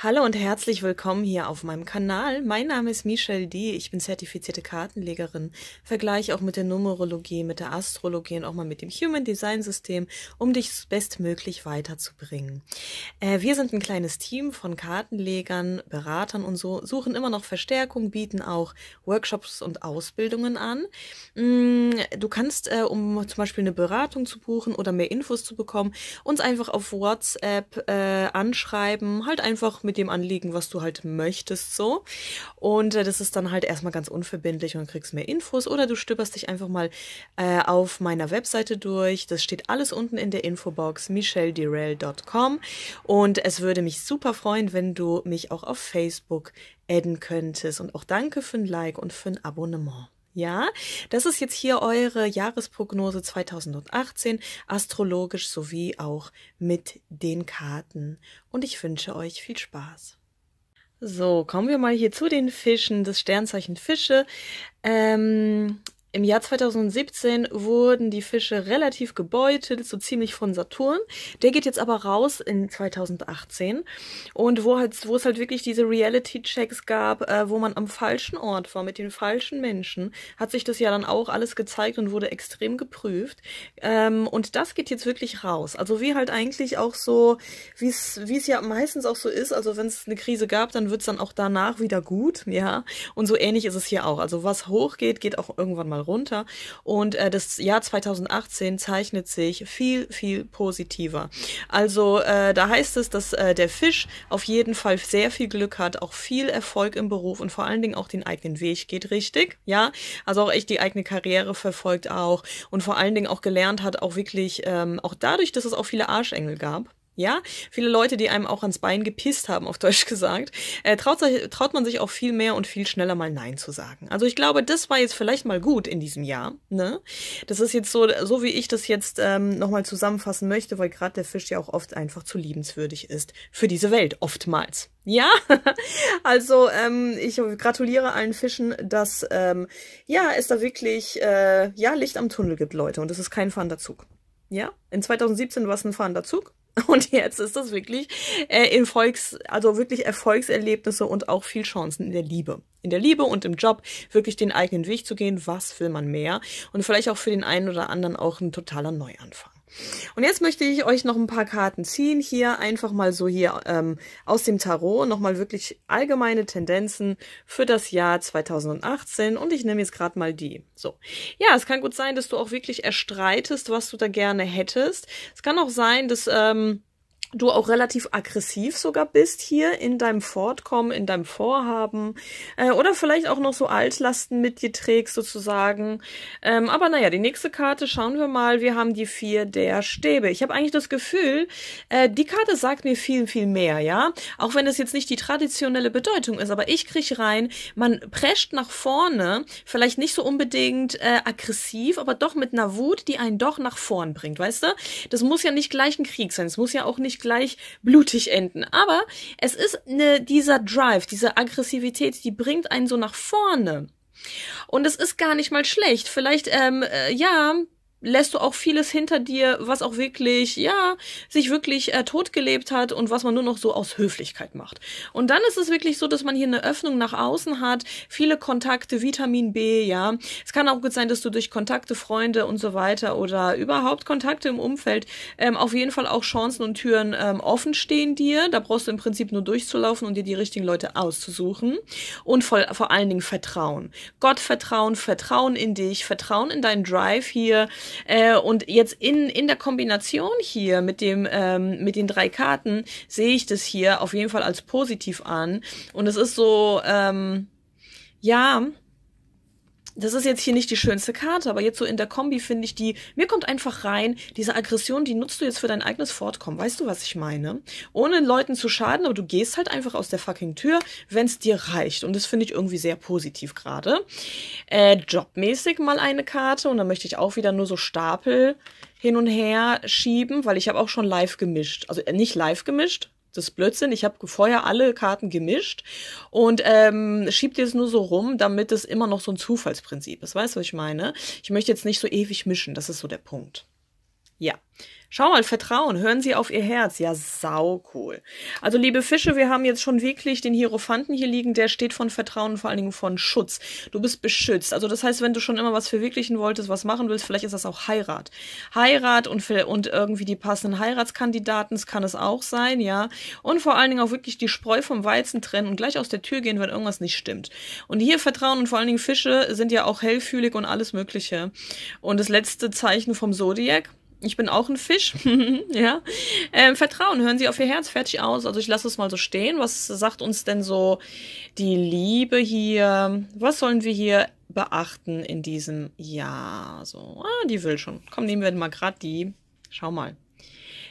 Hallo und herzlich willkommen hier auf meinem Kanal. Mein Name ist Michelle D. Ich bin zertifizierte Kartenlegerin. Vergleiche auch mit der Numerologie, mit der Astrologie und auch mal mit dem Human Design System, um dich bestmöglich weiterzubringen. Äh, wir sind ein kleines Team von Kartenlegern, Beratern und so, suchen immer noch Verstärkung, bieten auch Workshops und Ausbildungen an. Mm, du kannst, äh, um zum Beispiel eine Beratung zu buchen oder mehr Infos zu bekommen, uns einfach auf WhatsApp äh, anschreiben, halt einfach mit dem anlegen, was du halt möchtest so. Und äh, das ist dann halt erstmal ganz unverbindlich und kriegst mehr Infos oder du stöberst dich einfach mal äh, auf meiner Webseite durch. Das steht alles unten in der Infobox michelledirel.com und es würde mich super freuen, wenn du mich auch auf Facebook adden könntest und auch danke für ein Like und für ein Abonnement. Ja, das ist jetzt hier eure Jahresprognose 2018, astrologisch sowie auch mit den Karten. Und ich wünsche euch viel Spaß. So, kommen wir mal hier zu den Fischen, das Sternzeichen Fische. Ähm, im Jahr 2017 wurden die Fische relativ gebeutelt, so ziemlich von Saturn. Der geht jetzt aber raus in 2018 und wo, halt, wo es halt wirklich diese Reality-Checks gab, äh, wo man am falschen Ort war, mit den falschen Menschen, hat sich das ja dann auch alles gezeigt und wurde extrem geprüft. Ähm, und das geht jetzt wirklich raus. Also wie halt eigentlich auch so, wie es ja meistens auch so ist, also wenn es eine Krise gab, dann wird es dann auch danach wieder gut, ja. Und so ähnlich ist es hier auch. Also was hochgeht, geht auch irgendwann mal mal runter. Und äh, das Jahr 2018 zeichnet sich viel, viel positiver. Also äh, da heißt es, dass äh, der Fisch auf jeden Fall sehr viel Glück hat, auch viel Erfolg im Beruf und vor allen Dingen auch den eigenen Weg geht richtig. Ja, also auch echt die eigene Karriere verfolgt auch und vor allen Dingen auch gelernt hat, auch wirklich, ähm, auch dadurch, dass es auch viele Arschengel gab. Ja, viele Leute, die einem auch ans Bein gepisst haben, auf Deutsch gesagt, äh, traut, traut man sich auch viel mehr und viel schneller mal Nein zu sagen. Also ich glaube, das war jetzt vielleicht mal gut in diesem Jahr. Ne? Das ist jetzt so, so wie ich das jetzt ähm, nochmal zusammenfassen möchte, weil gerade der Fisch ja auch oft einfach zu liebenswürdig ist für diese Welt, oftmals. Ja, also ähm, ich gratuliere allen Fischen, dass ähm, ja es da wirklich äh, ja Licht am Tunnel gibt, Leute, und es ist kein fahrender Zug. Ja, in 2017 war es ein fahrender Zug, Und jetzt ist das wirklich äh, in Volks, also wirklich Erfolgserlebnisse und auch viel Chancen in der Liebe. In der Liebe und im Job wirklich den eigenen Weg zu gehen. Was will man mehr? Und vielleicht auch für den einen oder anderen auch ein totaler Neuanfang. Und jetzt möchte ich euch noch ein paar Karten ziehen. Hier einfach mal so hier ähm, aus dem Tarot nochmal wirklich allgemeine Tendenzen für das Jahr 2018. Und ich nehme jetzt gerade mal die. So. Ja, es kann gut sein, dass du auch wirklich erstreitest, was du da gerne hättest. Es kann auch sein, dass ähm, du auch relativ aggressiv sogar bist hier in deinem Fortkommen, in deinem Vorhaben äh, oder vielleicht auch noch so Altlasten mit dir trägst sozusagen. Ähm, aber naja, die nächste Karte schauen wir mal. Wir haben die vier der Stäbe. Ich habe eigentlich das Gefühl, äh, die Karte sagt mir viel, viel mehr, ja. Auch wenn das jetzt nicht die traditionelle Bedeutung ist, aber ich kriege rein, man prescht nach vorne, vielleicht nicht so unbedingt äh, aggressiv, aber doch mit einer Wut, die einen doch nach vorn bringt, weißt du? Das muss ja nicht gleich ein Krieg sein, es muss ja auch nicht nicht gleich blutig enden. Aber es ist ne, dieser Drive, diese Aggressivität, die bringt einen so nach vorne. Und es ist gar nicht mal schlecht. Vielleicht, ähm, äh, ja, lässt du auch vieles hinter dir, was auch wirklich, ja, sich wirklich äh, totgelebt hat und was man nur noch so aus Höflichkeit macht. Und dann ist es wirklich so, dass man hier eine Öffnung nach außen hat, viele Kontakte, Vitamin B, ja. Es kann auch gut sein, dass du durch Kontakte, Freunde und so weiter oder überhaupt Kontakte im Umfeld ähm, auf jeden Fall auch Chancen und Türen ähm, offen stehen dir. Da brauchst du im Prinzip nur durchzulaufen und dir die richtigen Leute auszusuchen. Und voll, vor allen Dingen Vertrauen. Gottvertrauen, Vertrauen in dich, Vertrauen in deinen Drive hier, äh, und jetzt in, in der Kombination hier mit dem, ähm, mit den drei Karten sehe ich das hier auf jeden Fall als positiv an. Und es ist so, ähm, ja, das ist jetzt hier nicht die schönste Karte, aber jetzt so in der Kombi finde ich die, mir kommt einfach rein, diese Aggression, die nutzt du jetzt für dein eigenes Fortkommen. Weißt du, was ich meine? Ohne Leuten zu schaden, aber du gehst halt einfach aus der fucking Tür, wenn es dir reicht. Und das finde ich irgendwie sehr positiv gerade. Äh, jobmäßig mal eine Karte und dann möchte ich auch wieder nur so Stapel hin und her schieben, weil ich habe auch schon live gemischt. Also äh, nicht live gemischt, das Blödsinn. Ich habe vorher alle Karten gemischt und ähm, schiebt jetzt nur so rum, damit es immer noch so ein Zufallsprinzip ist. Weißt du, was ich meine? Ich möchte jetzt nicht so ewig mischen. Das ist so der Punkt. Ja. Schau mal, Vertrauen, hören Sie auf Ihr Herz. Ja, sau cool. Also, liebe Fische, wir haben jetzt schon wirklich den Hierophanten hier liegen, der steht von Vertrauen, und vor allen Dingen von Schutz. Du bist beschützt. Also, das heißt, wenn du schon immer was verwirklichen wolltest, was machen willst, vielleicht ist das auch Heirat. Heirat und, und irgendwie die passenden Heiratskandidaten, das kann es auch sein, ja. Und vor allen Dingen auch wirklich die Spreu vom Weizen trennen und gleich aus der Tür gehen, wenn irgendwas nicht stimmt. Und hier Vertrauen und vor allen Dingen Fische sind ja auch hellfühlig und alles Mögliche. Und das letzte Zeichen vom Zodiac, ich bin auch ein Fisch. ja. Ähm, Vertrauen, hören Sie auf Ihr Herz, fertig aus. Also ich lasse es mal so stehen. Was sagt uns denn so die Liebe hier? Was sollen wir hier beachten in diesem Jahr? So, ah, die will schon. Komm, nehmen wir mal gerade die. Schau mal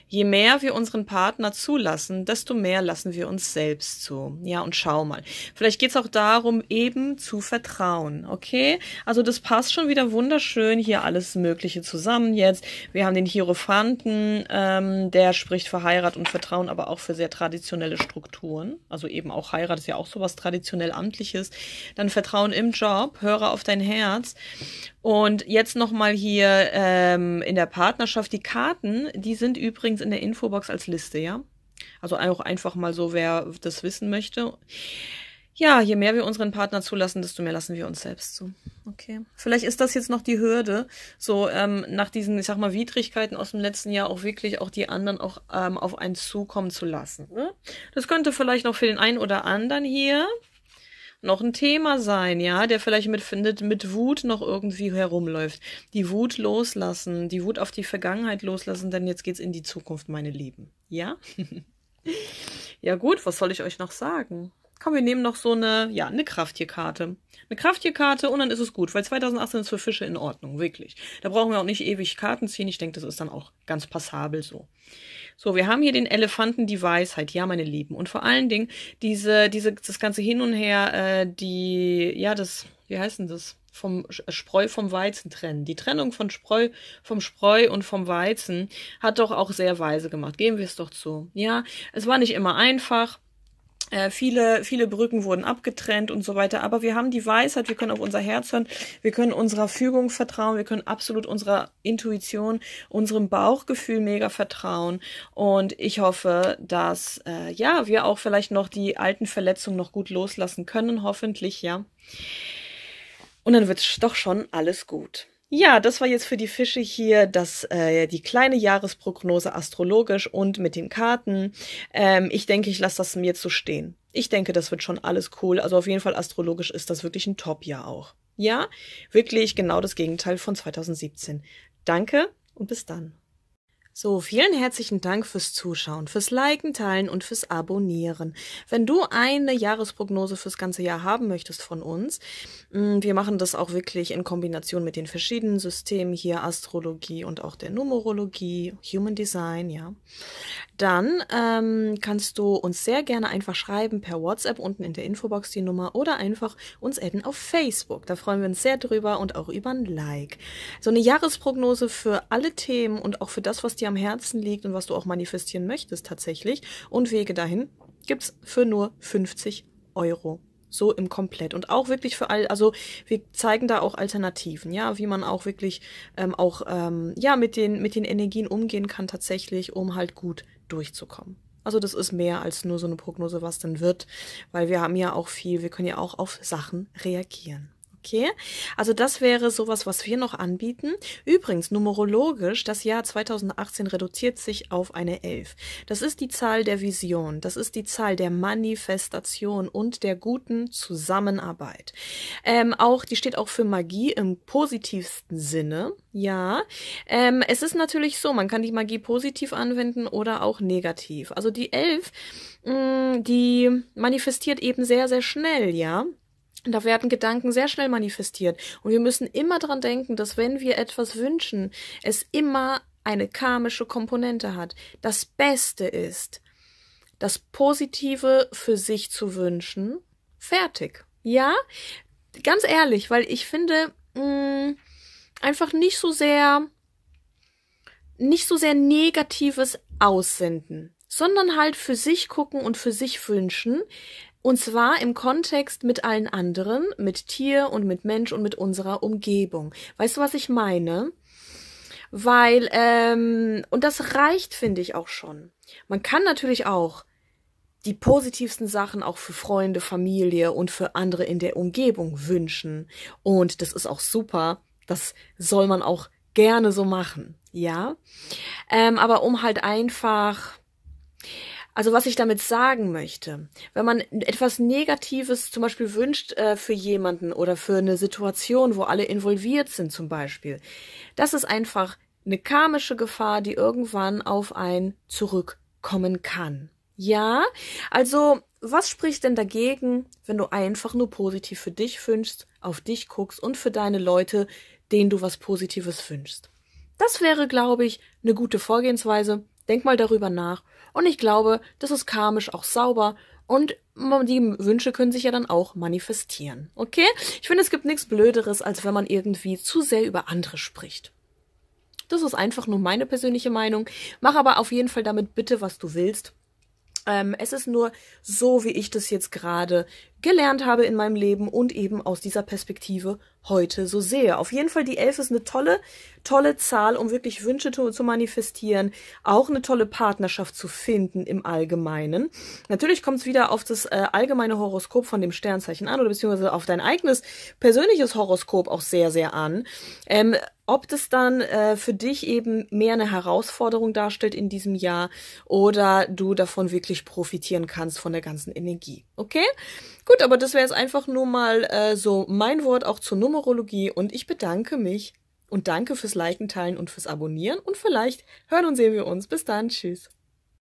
je mehr wir unseren Partner zulassen, desto mehr lassen wir uns selbst zu. Ja, und schau mal. Vielleicht geht es auch darum, eben zu vertrauen. Okay? Also das passt schon wieder wunderschön hier alles Mögliche zusammen jetzt. Wir haben den Hierophanten, ähm, der spricht für Heirat und Vertrauen, aber auch für sehr traditionelle Strukturen. Also eben auch Heirat ist ja auch sowas traditionell amtliches. Dann Vertrauen im Job, höre auf dein Herz. Und jetzt nochmal hier ähm, in der Partnerschaft die Karten, die sind übrigens übrigens in der Infobox als Liste, ja? Also auch einfach mal so, wer das wissen möchte. Ja, je mehr wir unseren Partner zulassen, desto mehr lassen wir uns selbst zu. Okay. Vielleicht ist das jetzt noch die Hürde, so ähm, nach diesen, ich sag mal, Widrigkeiten aus dem letzten Jahr auch wirklich auch die anderen auch ähm, auf einen zukommen zu lassen. Ne? Das könnte vielleicht noch für den einen oder anderen hier noch ein Thema sein, ja, der vielleicht mit, mit, mit Wut noch irgendwie herumläuft. Die Wut loslassen, die Wut auf die Vergangenheit loslassen, denn jetzt geht's in die Zukunft, meine Lieben. Ja? ja gut, was soll ich euch noch sagen? komm, wir nehmen noch so eine, ja, eine Krafttierkarte. Eine Krafttierkarte und dann ist es gut, weil 2018 ist für Fische in Ordnung, wirklich. Da brauchen wir auch nicht ewig Karten ziehen. Ich denke, das ist dann auch ganz passabel so. So, wir haben hier den Elefanten, die Weisheit, ja, meine Lieben. Und vor allen Dingen diese, diese, das ganze Hin und Her, äh, die, ja, das, wie heißt denn das? vom äh, Spreu vom Weizen trennen. Die Trennung von Spreu vom Spreu und vom Weizen hat doch auch sehr weise gemacht. Geben wir es doch zu. Ja, es war nicht immer einfach. Äh, viele, viele Brücken wurden abgetrennt und so weiter. Aber wir haben die Weisheit, wir können auf unser Herz hören, wir können unserer Fügung vertrauen, wir können absolut unserer Intuition, unserem Bauchgefühl mega vertrauen. Und ich hoffe, dass äh, ja wir auch vielleicht noch die alten Verletzungen noch gut loslassen können, hoffentlich, ja. Und dann wird's doch schon alles gut. Ja, das war jetzt für die Fische hier das, äh, die kleine Jahresprognose astrologisch und mit den Karten. Ähm, ich denke, ich lasse das mir zu so stehen. Ich denke, das wird schon alles cool. Also auf jeden Fall astrologisch ist das wirklich ein Top-Jahr auch. Ja, wirklich genau das Gegenteil von 2017. Danke und bis dann. So, vielen herzlichen Dank fürs Zuschauen, fürs Liken, Teilen und fürs Abonnieren. Wenn du eine Jahresprognose fürs ganze Jahr haben möchtest von uns, mm, wir machen das auch wirklich in Kombination mit den verschiedenen Systemen hier, Astrologie und auch der Numerologie, Human Design, ja, dann ähm, kannst du uns sehr gerne einfach schreiben per WhatsApp unten in der Infobox die Nummer oder einfach uns adden auf Facebook. Da freuen wir uns sehr drüber und auch über ein Like. So eine Jahresprognose für alle Themen und auch für das, was dir am Herzen liegt und was du auch manifestieren möchtest tatsächlich und Wege dahin gibt's für nur 50 Euro so im Komplett und auch wirklich für all, also wir zeigen da auch Alternativen, ja, wie man auch wirklich ähm, auch ähm, ja mit den mit den Energien umgehen kann tatsächlich, um halt gut durchzukommen. Also das ist mehr als nur so eine Prognose, was dann wird, weil wir haben ja auch viel, wir können ja auch auf Sachen reagieren. Okay, also das wäre sowas, was wir noch anbieten. Übrigens, numerologisch, das Jahr 2018 reduziert sich auf eine 11. Das ist die Zahl der Vision, das ist die Zahl der Manifestation und der guten Zusammenarbeit. Ähm, auch, die steht auch für Magie im positivsten Sinne. Ja, ähm, es ist natürlich so, man kann die Magie positiv anwenden oder auch negativ. Also die 11, mh, mm, die manifestiert eben sehr, sehr schnell, ja. Da werden Gedanken sehr schnell manifestiert. Und wir müssen immer dran denken, dass wenn wir etwas wünschen, es immer eine karmische Komponente hat. Das Beste ist, das Positive für sich zu wünschen. Fertig. Ja? Ganz ehrlich, weil ich finde, mh, mm, einfach nicht so sehr, nicht so sehr negatives aussenden, sondern halt für sich gucken und für sich wünschen, und zwar im Kontext mit allen anderen, mit Tier und mit Mensch und mit unserer Umgebung. Weißt du, was ich meine? Weil, ähm, und das reicht, finde ich auch schon. Man kann natürlich auch die positivsten Sachen auch für Freunde, Familie und für andere in der Umgebung wünschen. Und das ist auch super. Das soll man auch gerne so machen, ja. Ähm, aber um halt einfach also was ich damit sagen möchte, wenn man etwas Negatives zum Beispiel wünscht äh, für jemanden oder für eine Situation, wo alle involviert sind zum Beispiel, das ist einfach eine karmische Gefahr, die irgendwann auf einen zurückkommen kann. Ja, also was spricht denn dagegen, wenn du einfach nur positiv für dich wünschst, auf dich guckst und für deine Leute, denen du was Positives wünschst? Das wäre, glaube ich, eine gute Vorgehensweise. Denk mal darüber nach. Und ich glaube, das ist karmisch auch sauber und die Wünsche können sich ja dann auch manifestieren. Okay? Ich finde, es gibt nichts Blöderes, als wenn man irgendwie zu sehr über andere spricht. Das ist einfach nur meine persönliche Meinung. Mach aber auf jeden Fall damit bitte, was du willst. Ähm, es ist nur so, wie ich das jetzt gerade gelernt habe in meinem Leben und eben aus dieser Perspektive heute so sehe. Auf jeden Fall, die Elf ist eine tolle, tolle Zahl, um wirklich Wünsche zu, zu manifestieren, auch eine tolle Partnerschaft zu finden im Allgemeinen. Natürlich kommt es wieder auf das äh, allgemeine Horoskop von dem Sternzeichen an oder beziehungsweise auf dein eigenes persönliches Horoskop auch sehr, sehr an. Ähm, ob das dann äh, für dich eben mehr eine Herausforderung darstellt in diesem Jahr oder du davon wirklich profitieren kannst von der ganzen Energie. Okay? Gut, Gut, aber das wäre jetzt einfach nur mal äh, so mein Wort auch zur Numerologie und ich bedanke mich und danke fürs Liken, Teilen und fürs Abonnieren und vielleicht hören und sehen wir uns. Bis dann, tschüss.